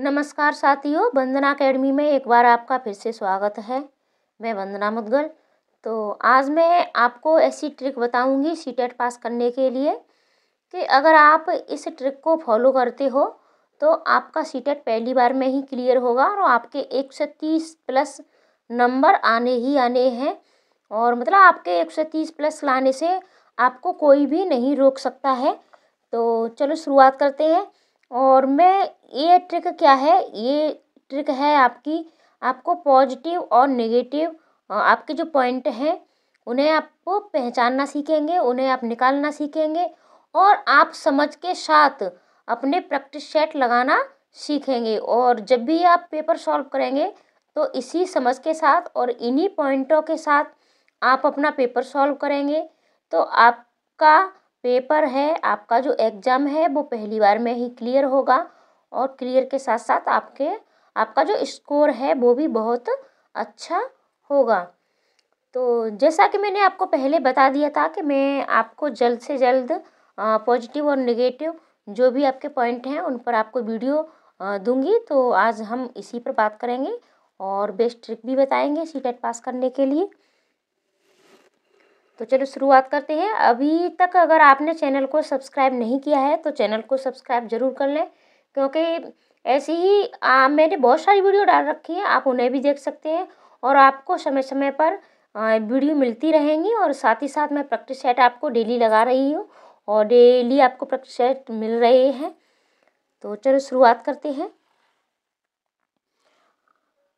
नमस्कार साथियों वंदना अकेडमी में एक बार आपका फिर से स्वागत है मैं वंदना मुदगल तो आज मैं आपको ऐसी ट्रिक बताऊंगी सी टेट पास करने के लिए कि अगर आप इस ट्रिक को फॉलो करते हो तो आपका सी टेट पहली बार में ही क्लियर होगा और आपके एक सौ तीस प्लस नंबर आने ही आने हैं और मतलब आपके एक सौ तीस प्लस लाने से आपको कोई भी नहीं रोक सकता है तो चलो शुरुआत करते हैं और मैं ये ट्रिक क्या है ये ट्रिक है आपकी आपको पॉजिटिव और नेगेटिव आपके जो पॉइंट हैं उन्हें आप पहचानना सीखेंगे उन्हें आप निकालना सीखेंगे और आप समझ के साथ अपने प्रैक्टिस सेट लगाना सीखेंगे और जब भी आप पेपर सॉल्व करेंगे तो इसी समझ के साथ और इन्हीं पॉइंटों के साथ आप अपना पेपर सॉल्व करेंगे तो आपका पेपर है आपका जो एग्ज़ाम है वो पहली बार में ही क्लियर होगा और क्लियर के साथ साथ आपके आपका जो स्कोर है वो भी बहुत अच्छा होगा तो जैसा कि मैंने आपको पहले बता दिया था कि मैं आपको जल्द से जल्द पॉजिटिव और नेगेटिव जो भी आपके पॉइंट हैं उन पर आपको वीडियो दूंगी तो आज हम इसी पर बात करेंगे और बेस्ट ट्रिक भी बताएंगे सी टेट पास करने के लिए तो चलो शुरुआत करते हैं अभी तक अगर आपने चैनल को सब्सक्राइब नहीं किया है तो चैनल को सब्सक्राइब ज़रूर कर लें क्योंकि ऐसे ही आ, मैंने बहुत सारी वीडियो डाल रखी है आप उन्हें भी देख सकते हैं और आपको समय समय पर वीडियो मिलती रहेंगी और साथ ही साथ मैं प्रैक्टिस सेट आपको डेली लगा रही हूँ और डेली आपको प्रैक्टिस सेट मिल रहे हैं तो चलो शुरुआत करते हैं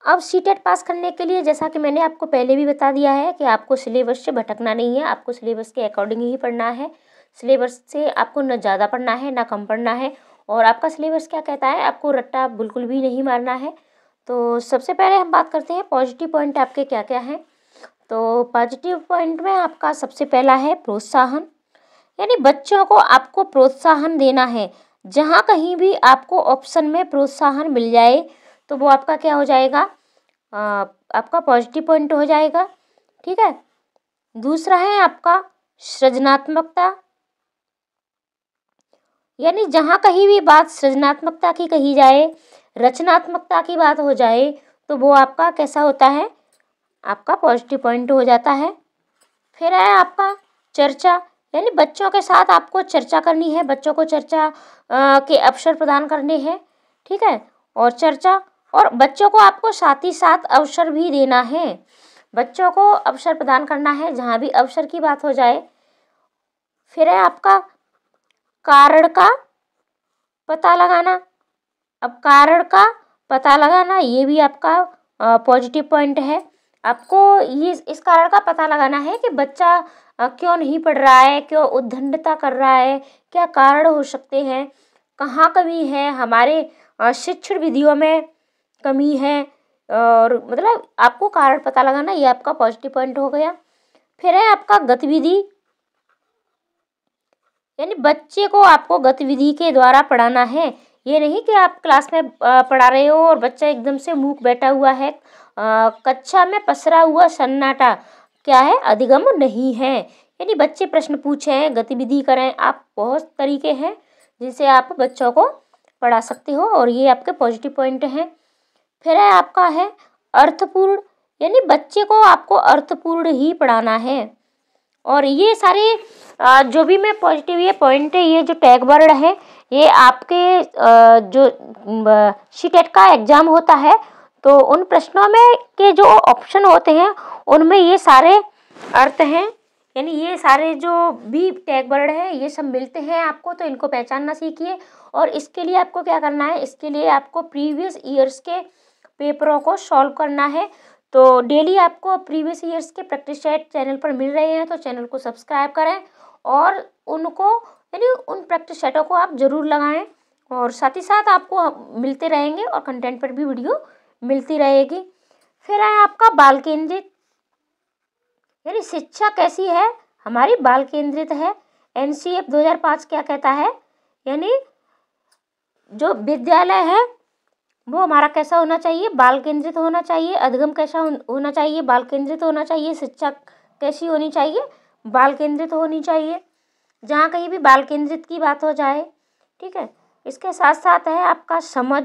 अब सी टेट e पास करने के लिए जैसा कि मैंने आपको पहले भी बता दिया है कि आपको सिलेबस से भटकना नहीं है आपको सिलेबस के अकॉर्डिंग ही पढ़ना है सिलेबस से आपको न ज़्यादा पढ़ना है ना कम पढ़ना है और आपका सिलेबस क्या कहता है आपको रट्टा बिल्कुल भी नहीं मारना है तो सबसे पहले हम बात करते हैं पॉजिटिव पॉइंट आपके क्या क्या हैं तो पॉजिटिव पॉइंट में आपका सबसे पहला है प्रोत्साहन यानी बच्चों को आपको प्रोत्साहन देना है जहाँ कहीं भी आपको ऑप्शन में प्रोत्साहन मिल जाए तो वो आपका क्या हो जाएगा आ, आपका पॉजिटिव पॉइंट हो जाएगा ठीक है दूसरा है आपका सृजनात्मकता यानी जहाँ कहीं भी बात सृजनात्मकता की कही जाए रचनात्मकता की बात हो जाए तो वो आपका कैसा होता है आपका पॉजिटिव पॉइंट हो जाता है फिर है आपका चर्चा यानी बच्चों के साथ आपको चर्चा करनी है बच्चों को चर्चा आ, के अवसर प्रदान करने हैं ठीक है और चर्चा और बच्चों को आपको साथ ही साथ अवसर भी देना है बच्चों को अवसर प्रदान करना है जहाँ भी अवसर की बात हो जाए फिर है आपका कारण का पता लगाना अब कारण का पता लगाना ये भी आपका पॉजिटिव पॉइंट है आपको ये इस कारण का पता लगाना है कि बच्चा क्यों नहीं पढ़ रहा है क्यों उद्दंडता कर रहा है क्या कारण हो सकते हैं कहाँ कमी है हमारे शिक्षण विधियों में कमी है और मतलब आपको कारण पता लगाना ये आपका पॉजिटिव पॉइंट हो गया फिर है आपका गतिविधि यानी बच्चे को आपको गतिविधि के द्वारा पढ़ाना है ये नहीं कि आप क्लास में पढ़ा रहे हो और बच्चा एकदम से मूक बैठा हुआ है कक्षा में पसरा हुआ सन्नाटा क्या है अधिगम नहीं है यानी बच्चे प्रश्न पूछें गतिविधि करें आप बहुत तरीके हैं जिनसे आप बच्चों को पढ़ा सकते हो और ये आपके पॉजिटिव पॉइंट हैं फिर है आपका है अर्थपूर्ण यानी बच्चे को आपको अर्थपूर्ण ही पढ़ाना है और ये सारे जो भी मैं पॉजिटिव ये पॉइंट है ये जो टैग वर्ड है ये आपके जो सीटेट का एग्ज़ाम होता है तो उन प्रश्नों में के जो ऑप्शन होते हैं उनमें ये सारे अर्थ हैं यानी ये सारे जो भी टैग वर्ड हैं ये सब मिलते हैं आपको तो इनको पहचानना सीखिए और इसके लिए आपको क्या करना है इसके लिए आपको प्रीवियस ईयर्स के पेपरों को सॉल्व करना है तो डेली आपको प्रीवियस ईयर्स के प्रैक्टिस सेट चैनल पर मिल रहे हैं तो चैनल को सब्सक्राइब करें और उनको यानी उन प्रैक्टिस सेटों को आप ज़रूर लगाएं और साथ ही साथ आपको मिलते रहेंगे और कंटेंट पर भी वीडियो मिलती रहेगी फिर है आपका बाल केंद्रित यानी शिक्षा कैसी है हमारी बाल केंद्रित है एन सी एफ दो हजार पाँच क्या कहता है यानी जो विद्यालय है वो हमारा कैसा होना चाहिए बाल केंद्रित होना चाहिए अधिगम कैसा होना चाहिए बाल केंद्रित होना चाहिए शिक्षा कैसी होनी चाहिए बाल केंद्रित होनी चाहिए जहाँ कहीं भी बाल केंद्रित की बात हो जाए ठीक है इसके साथ साथ है आपका समझ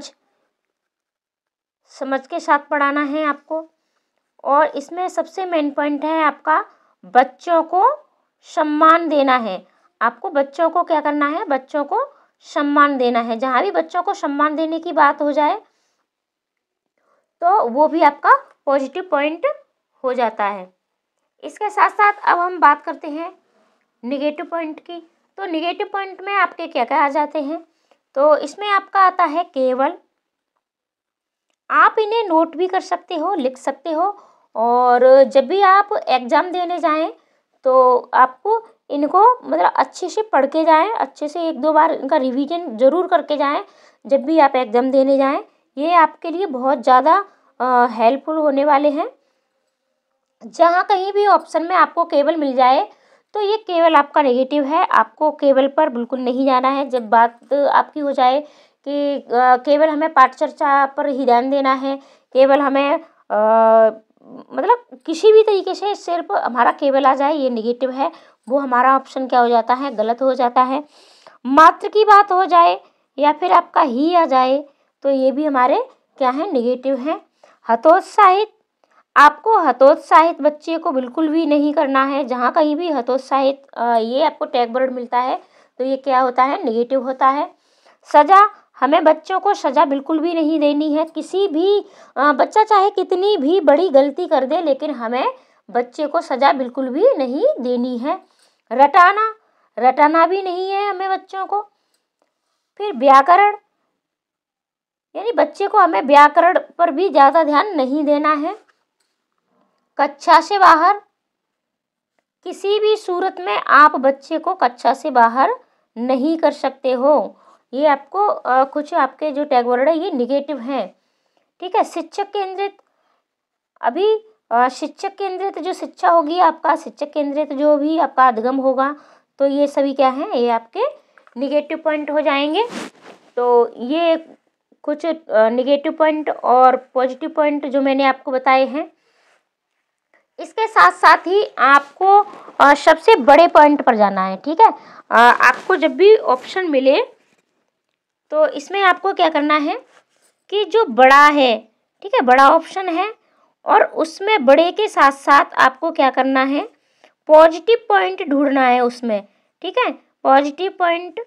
समझ के साथ पढ़ाना है आपको और इसमें सबसे मेन पॉइंट है आपका बच्चों को सम्मान देना है आपको बच्चों को क्या करना है बच्चों को सम्मान देना है जहाँ भी बच्चों को सम्मान देने की बात हो जाए तो वो भी आपका पॉजिटिव पॉइंट हो जाता है इसके साथ साथ अब हम बात करते हैं निगेटिव पॉइंट की तो निगेटिव पॉइंट में आपके क्या क्या आ जाते हैं तो इसमें आपका आता है केवल आप इन्हें नोट भी कर सकते हो लिख सकते हो और जब भी आप एग्ज़ाम देने जाएं तो आपको इनको मतलब अच्छे से पढ़ के जाएं अच्छे से एक दो बार इनका रिवीजन ज़रूर करके जाएं जब भी आप एग्ज़ाम देने जाएं ये आपके लिए बहुत ज़्यादा हेल्पफुल होने वाले हैं जहाँ कहीं भी ऑप्शन में आपको केबल मिल जाए तो ये केवल आपका नेगेटिव है आपको केवल पर बिल्कुल नहीं जाना है जब बात आपकी हो जाए कि केवल हमें पाठ चर्चा पर ही ध्यान देना है केवल हमें आ, मतलब किसी भी तरीके से सिर्फ हमारा केवल आ जाए ये नेगेटिव है वो हमारा ऑप्शन क्या हो जाता है गलत हो जाता है मात्र की बात हो जाए या फिर आपका ही आ जाए तो ये भी हमारे क्या है निगेटिव हैं हतोत्साहित आपको हतोत्साहित बच्चे को बिल्कुल भी नहीं करना है जहाँ कहीं भी हतोत्साहित ये आपको टैग वर्ड मिलता है तो ये क्या होता है निगेटिव होता है सज़ा हमें बच्चों को सज़ा बिल्कुल भी नहीं देनी है किसी भी बच्चा चाहे कितनी भी बड़ी गलती कर दे लेकिन हमें बच्चे को सज़ा बिल्कुल भी नहीं देनी है रटाना रटाना भी नहीं है हमें बच्चों को फिर व्याकरण यानी बच्चे को हमें व्याकरण पर भी ज़्यादा ध्यान नहीं देना है कक्षा से बाहर किसी भी सूरत में आप बच्चे को कक्षा से बाहर नहीं कर सकते हो ये आपको आ, कुछ आपके जो टैग वर्ड है ये निगेटिव हैं ठीक है शिक्षक केंद्रित अभी शिक्षक केंद्रित जो शिक्षा होगी आपका शिक्षक केंद्रित जो भी आपका अधिगम होगा तो ये सभी क्या है ये आपके निगेटिव पॉइंट हो जाएंगे तो ये कुछ निगेटिव पॉइंट और पॉजिटिव पॉइंट जो मैंने आपको बताए हैं इसके साथ साथ ही आपको सबसे बड़े पॉइंट पर जाना है ठीक है आपको जब भी ऑप्शन मिले तो इसमें आपको क्या करना है कि जो बड़ा है ठीक है बड़ा ऑप्शन है और उसमें बड़े के साथ साथ आपको क्या करना है पॉजिटिव पॉइंट ढूंढना है उसमें ठीक है पॉजिटिव पॉइंट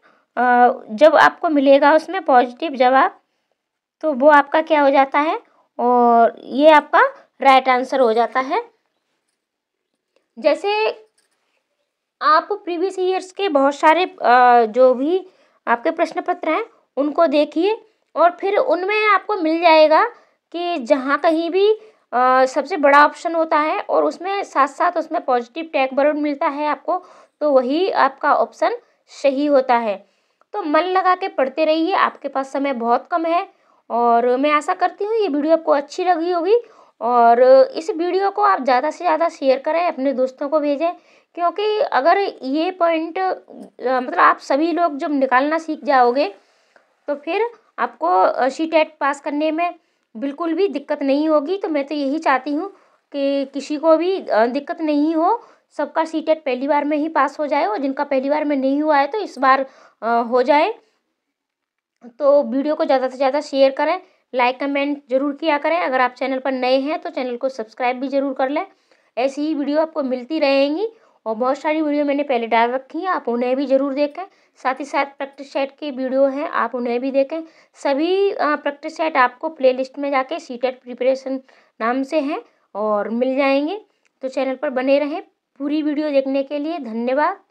जब आपको मिलेगा उसमें पॉजिटिव जब आप तो वो आपका क्या हो जाता है और ये आपका राइट आंसर हो जाता है जैसे आप प्रीवियस ईयर्स के बहुत सारे जो भी आपके प्रश्न पत्र हैं उनको देखिए और फिर उनमें आपको मिल जाएगा कि जहाँ कहीं भी सबसे बड़ा ऑप्शन होता है और उसमें साथ साथ उसमें पॉजिटिव टैग बलून मिलता है आपको तो वही आपका ऑप्शन सही होता है तो मन लगा के पढ़ते रहिए आपके पास समय बहुत कम है और मैं आशा करती हूँ ये वीडियो आपको अच्छी लगी होगी और इस वीडियो को आप ज़्यादा से ज़्यादा शेयर करें अपने दोस्तों को भेजें क्योंकि अगर ये पॉइंट मतलब आप सभी लोग जब निकालना सीख जाओगे तो फिर आपको सी टेट पास करने में बिल्कुल भी दिक्कत नहीं होगी तो मैं तो यही चाहती हूँ कि किसी को भी दिक्कत नहीं हो सबका सी टेट पहली बार में ही पास हो जाए और जिनका पहली बार में नहीं हुआ है तो इस बार हो जाए तो वीडियो को ज़्यादा से ज़्यादा शेयर करें लाइक कमेंट जरूर किया करें अगर आप चैनल पर नए हैं तो चैनल को सब्सक्राइब भी जरूर कर लें ऐसी ही वीडियो आपको मिलती रहेंगी और बहुत सारी वीडियो मैंने पहले डाल रखी हैं आप उन्हें भी ज़रूर देखें साथ ही साथ प्रैक्टिस सेट की वीडियो हैं आप उन्हें भी देखें सभी प्रैक्टिस सेट आपको प्लेलिस्ट में जाके सी टेट प्रिपरेशन नाम से हैं और मिल जाएंगे तो चैनल पर बने रहें पूरी वीडियो देखने के लिए धन्यवाद